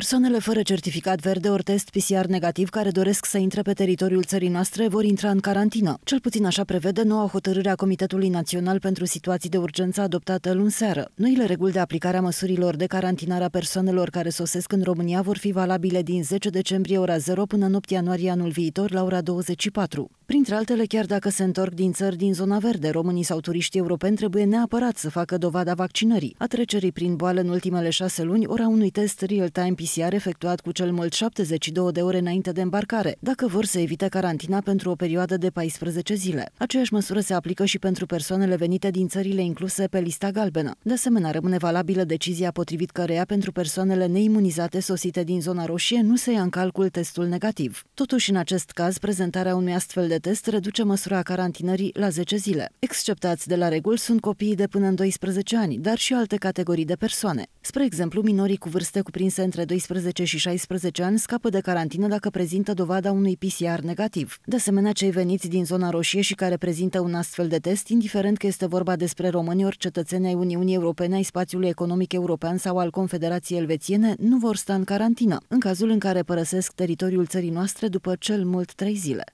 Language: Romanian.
Persoanele fără certificat verde ori test PCR negativ care doresc să intre pe teritoriul țării noastre vor intra în carantină. Cel puțin așa prevede noua hotărâre a Comitetului Național pentru Situații de Urgență adoptată luni seară. Noile reguli de aplicare a măsurilor de carantinare a persoanelor care sosesc în România vor fi valabile din 10 decembrie ora 0 până în 8 ianuarie anul viitor la ora 24. Printre altele, chiar dacă se întorc din țări din zona verde, românii sau turiștii europeni trebuie neapărat să facă dovada vaccinării, a trecerii prin boală în ultimele șase luni, ora unui test real-time PCR efectuat cu cel mult 72 de ore înainte de îmbarcare, dacă vor să evite carantina pentru o perioadă de 14 zile. Aceeași măsură se aplică și pentru persoanele venite din țările incluse pe lista galbenă. De asemenea, rămâne valabilă decizia potrivit căreia pentru persoanele neimunizate sosite din zona roșie nu se ia în calcul testul negativ. Totuși, în acest caz, prezentarea unui astfel de de test reduce măsura carantinării la 10 zile. Exceptați de la reguli sunt copiii de până în 12 ani, dar și alte categorii de persoane. Spre exemplu, minorii cu vârste cuprinse între 12 și 16 ani scapă de carantină dacă prezintă dovada unui PCR negativ. De asemenea, cei veniți din zona roșie și care prezintă un astfel de test, indiferent că este vorba despre români ori cetățeni ai Uniunii Europene, ai Spațiului Economic European sau al Confederației Elvețiene, nu vor sta în carantină, în cazul în care părăsesc teritoriul țării noastre după cel mult trei zile.